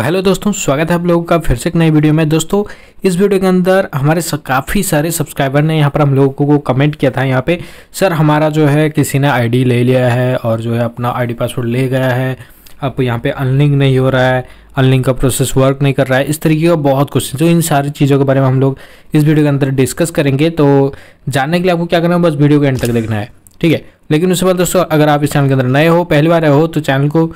hello दोस्तों स्वागत है आप लोगों का फिर से एक नई वीडियो में दोस्तों इस वीडियो के अंदर हमारे काफ़ी सारे सब्सक्राइबर ने यहाँ पर हम लोगों को कमेंट किया था यहाँ पे सर हमारा जो है किसी ने आईडी ले लिया है और जो है अपना आईडी पासवर्ड ले गया है अब यहाँ पे अनलिंक नहीं हो रहा है अनलिंक का प्रोसेस वर्क नहीं कर रहा है इस तरीके का बहुत क्वेश्चन तो इन सारी चीज़ों के बारे में हम लोग इस वीडियो के अंदर डिस्कस करेंगे तो जानने के लिए आपको क्या करना है बस वीडियो के एंड तक देखना है ठीक है लेकिन उसके बाद दोस्तों अगर आप इस चैनल के अंदर नए हो पहली बार हो तो चैनल को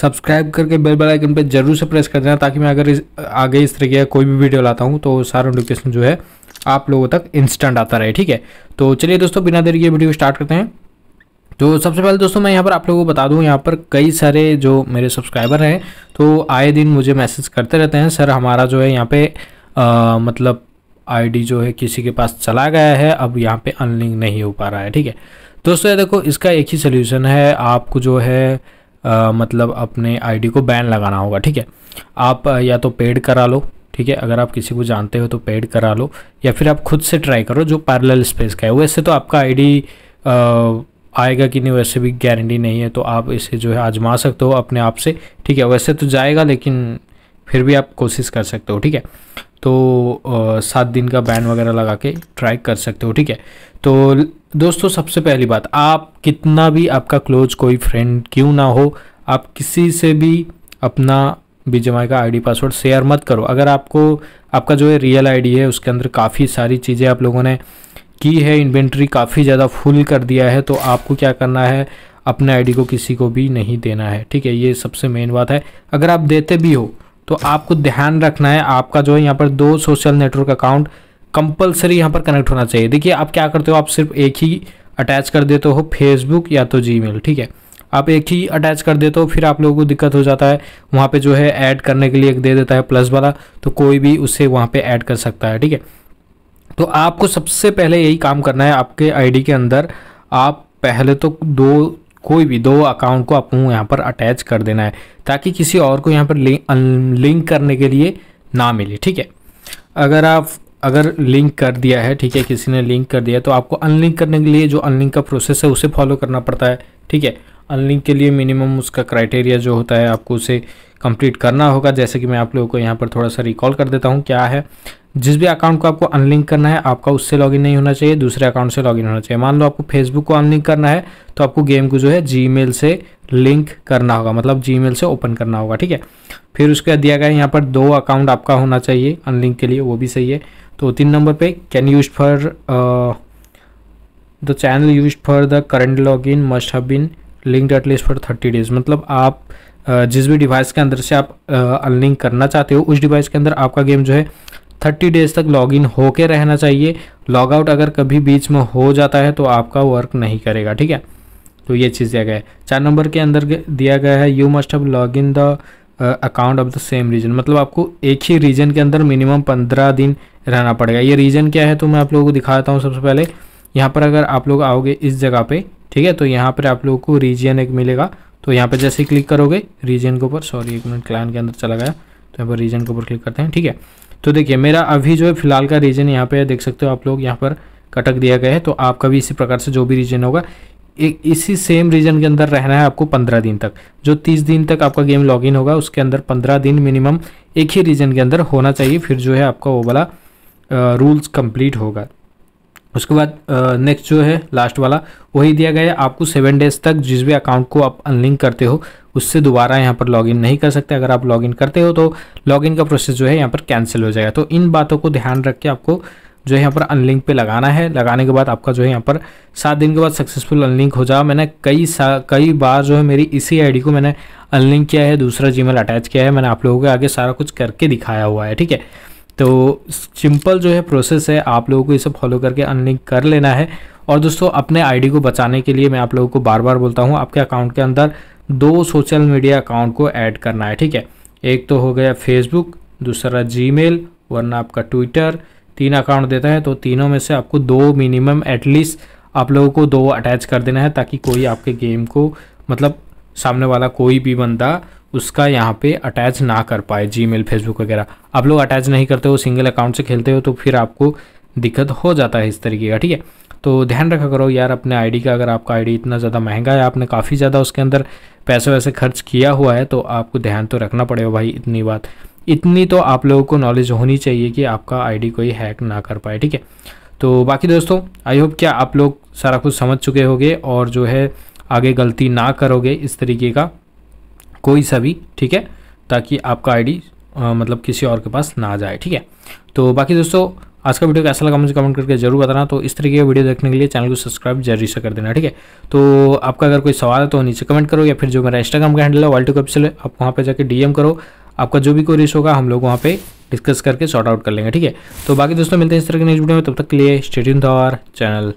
सब्सक्राइब करके बेल बेल आइकन पे जरूर से प्रेस कर देना ताकि मैं अगर इस आगे इस तरीके का कोई भी वीडियो लाता हूँ तो सारा नोटिफिकेशन जो है आप लोगों तक इंस्टेंट आता रहे ठीक है तो चलिए दोस्तों बिना देर के वीडियो स्टार्ट करते हैं तो सबसे पहले दोस्तों मैं यहाँ पर आप लोगों को बता दूँ यहाँ पर कई सारे जो मेरे सब्सक्राइबर हैं तो आए दिन मुझे मैसेज करते रहते हैं सर हमारा जो है यहाँ पे आ, मतलब आईडी जो है किसी के पास चला गया है अब यहाँ पे अनलिंक नहीं हो पा रहा है ठीक है दोस्तों ये देखो इसका एक ही सोल्यूशन है आपको जो है आ, मतलब अपने आईडी को बैन लगाना होगा ठीक है आप या तो पेड करा लो ठीक है अगर आप किसी को जानते हो तो पेड करा लो या फिर आप खुद से ट्राई करो जो पैरेलल स्पेस का है वैसे तो आपका आईडी आएगा कि नहीं वैसे भी गारंटी नहीं है तो आप इसे जो है आजमा सकते हो अपने आप से ठीक है वैसे तो जाएगा लेकिन फिर भी आप कोशिश कर सकते हो ठीक है तो सात दिन का बैन वगैरह लगा के ट्राई कर सकते हो ठीक है तो दोस्तों सबसे पहली बात आप कितना भी आपका क्लोज कोई फ्रेंड क्यों ना हो आप किसी से भी अपना बी का आईडी पासवर्ड शेयर मत करो अगर आपको आपका जो है रियल आईडी है उसके अंदर काफ़ी सारी चीज़ें आप लोगों ने की है इन्वेंट्री काफ़ी ज़्यादा फुल कर दिया है तो आपको क्या करना है अपने आईडी को किसी को भी नहीं देना है ठीक है ये सबसे मेन बात है अगर आप देते भी हो तो आपको ध्यान रखना है आपका जो है यहाँ पर दो सोशल नेटवर्क अकाउंट कंपलसरी यहाँ पर कनेक्ट होना चाहिए देखिए आप क्या करते हो आप सिर्फ एक ही अटैच कर देते हो फेसबुक या तो जी ठीक है आप एक ही अटैच कर देते हो फिर आप लोगों को दिक्कत हो जाता है वहाँ पे जो है ऐड करने के लिए एक दे देता है प्लस वाला तो कोई भी उसे वहाँ पे ऐड कर सकता है ठीक है तो आपको सबसे पहले यही काम करना है आपके आईडी के अंदर आप पहले तो दो कोई भी दो अकाउंट को आपको यहाँ पर अटैच कर देना है ताकि किसी और को यहाँ पर लिंक करने के लिए ना मिले ठीक है अगर आप अगर लिंक कर दिया है ठीक है किसी ने लिंक कर दिया तो आपको अनलिंक करने के लिए जो अनलिंक का प्रोसेस है उसे फॉलो करना पड़ता है ठीक है अनलिंक के लिए मिनिमम उसका क्राइटेरिया जो होता है आपको उसे कंप्लीट करना होगा जैसे कि मैं आप लोगों को यहाँ पर थोड़ा सा रिकॉल कर देता हूँ क्या है जिस भी अकाउंट को आपको अनलिंक करना है आपका उससे लॉगिन नहीं होना चाहिए दूसरे अकाउंट से लॉगिन होना चाहिए मान लो आपको फेसबुक को अनलिंक करना है तो आपको गेम को जो है जीमेल से लिंक करना होगा मतलब जीमेल से ओपन करना होगा ठीक है फिर उसके दिया गया यहाँ पर दो अकाउंट आपका होना चाहिए अनलिंक के लिए वो भी सही है तो तीन नंबर पर can use for the channel use for the current log in must have been linked at least for thirty days मतलब आप जिस भी डिवाइस के अंदर से आप अनलिंक करना चाहते हो उस डिवाइस के अंदर आपका गेम जो है थर्टी डेज तक लॉग इन होके रहना चाहिए लॉग आउट अगर कभी बीच में हो जाता है तो आपका वर्क नहीं करेगा ठीक है तो ये चीज़ दिया गया है चार नंबर के अंदर दिया गया है you must have log in the account of the same region मतलब आपको एक ही रीजन के अंदर मिनिमम पंद्रह दिन रहना पड़ेगा ये रीजन क्या है तो मैं आप लोगों को दिखाता हूँ सबसे पहले यहाँ पर अगर आप लोग आओगे इस जगह पे ठीक है तो यहाँ पर आप लोगों को रीजन एक मिलेगा तो यहाँ पर जैसे क्लिक करोगे रीजन के ऊपर सॉरी एक मिनट क्लाइंट के अंदर चला गया तो यहाँ पर रीजन के ऊपर क्लिक करते हैं ठीक है तो देखिए मेरा अभी जो है फिलहाल का रीजन यहाँ पे देख सकते हो आप लोग यहाँ पर कटक दिया गया है तो आपका भी इसी प्रकार से जो भी रीजन होगा एक इसी सेम रीजन के अंदर रहना है आपको पंद्रह दिन तक जो तीस दिन तक आपका गेम लॉगिन होगा उसके अंदर पंद्रह दिन मिनिमम एक ही रीजन के अंदर होना चाहिए फिर जो है आपका वो वाला रूल्स कंप्लीट होगा उसके बाद नेक्स्ट जो है लास्ट वाला वही दिया गया है आपको सेवन डेज तक जिस भी अकाउंट को आप अनलिंक करते हो उससे दोबारा यहाँ पर लॉगिन नहीं कर सकते अगर आप लॉगिन करते हो तो लॉगिन का प्रोसेस जो है यहाँ पर कैंसिल हो जाएगा तो इन बातों को ध्यान रख के आपको जो है यहाँ पर अनलिंक पे लगाना है लगाने के बाद आपका जो है यहाँ पर सात दिन के बाद सक्सेसफुल अनलिंक हो जाओ मैंने कई कई बार जो है मेरी इसी आई को मैंने अनलिंक किया है दूसरा जी अटैच किया है मैंने आप लोगों के आगे सारा कुछ करके दिखाया हुआ है ठीक है तो सिंपल जो है प्रोसेस है आप लोगों को इसे फॉलो करके अनलिंक कर लेना है और दोस्तों अपने आईडी को बचाने के लिए मैं आप लोगों को बार बार बोलता हूँ आपके अकाउंट के अंदर दो सोशल मीडिया अकाउंट को ऐड करना है ठीक है एक तो हो गया फेसबुक दूसरा जीमेल वरना आपका ट्विटर तीन अकाउंट देता है तो तीनों में से आपको दो मिनिमम एटलीस्ट आप लोगों को दो अटैच कर देना है ताकि कोई आपके गेम को मतलब सामने वाला कोई भी बंदा उसका यहाँ पे अटैच ना कर पाए जी मेल फेसबुक वगैरह आप लोग अटैच नहीं करते हो सिंगल अकाउंट से खेलते हो तो फिर आपको दिक्कत हो जाता है इस तरीके का ठीक है तो ध्यान रखा करो यार अपने आईडी का अगर आपका आईडी इतना ज़्यादा महंगा है आपने काफ़ी ज़्यादा उसके अंदर पैसे वैसे खर्च किया हुआ है तो आपको ध्यान तो रखना पड़ेगा भाई इतनी बात इतनी तो आप लोगों को नॉलेज होनी चाहिए कि आपका आईडी कोई हैक ना कर पाए ठीक है तो बाकी दोस्तों आई होप क्या आप लोग सारा कुछ समझ चुके होंगे और जो है आगे गलती ना करोगे इस तरीके का कोई सा भी ठीक है ताकि आपका आईडी मतलब किसी और के पास ना जाए ठीक है तो बाकी दोस्तों आज का वीडियो कैसा लगा मुझे कमेंट करके जरूर बताना तो इस तरीके का वीडियो देखने के लिए चैनल को सब्सक्राइब जरूर से कर देना ठीक है तो आपका अगर कोई सवाल है तो नीचे कमेंट करो या फिर जो मेरा इंस्टाग्राम का हैंडल है वर्ल्ड कप से आप वहाँ पर जाकर डीएम करो आपका जो भी कोई रिश होगा हम लोग वहाँ पर डिस्कस करके शॉर्ट आउट कर लेंगे ठीक है तो बाकी दोस्तों मिलते हैं इस तरह के नेक्स्ट वीडियो में तब तक के लिए स्टेडियम दवार चैनल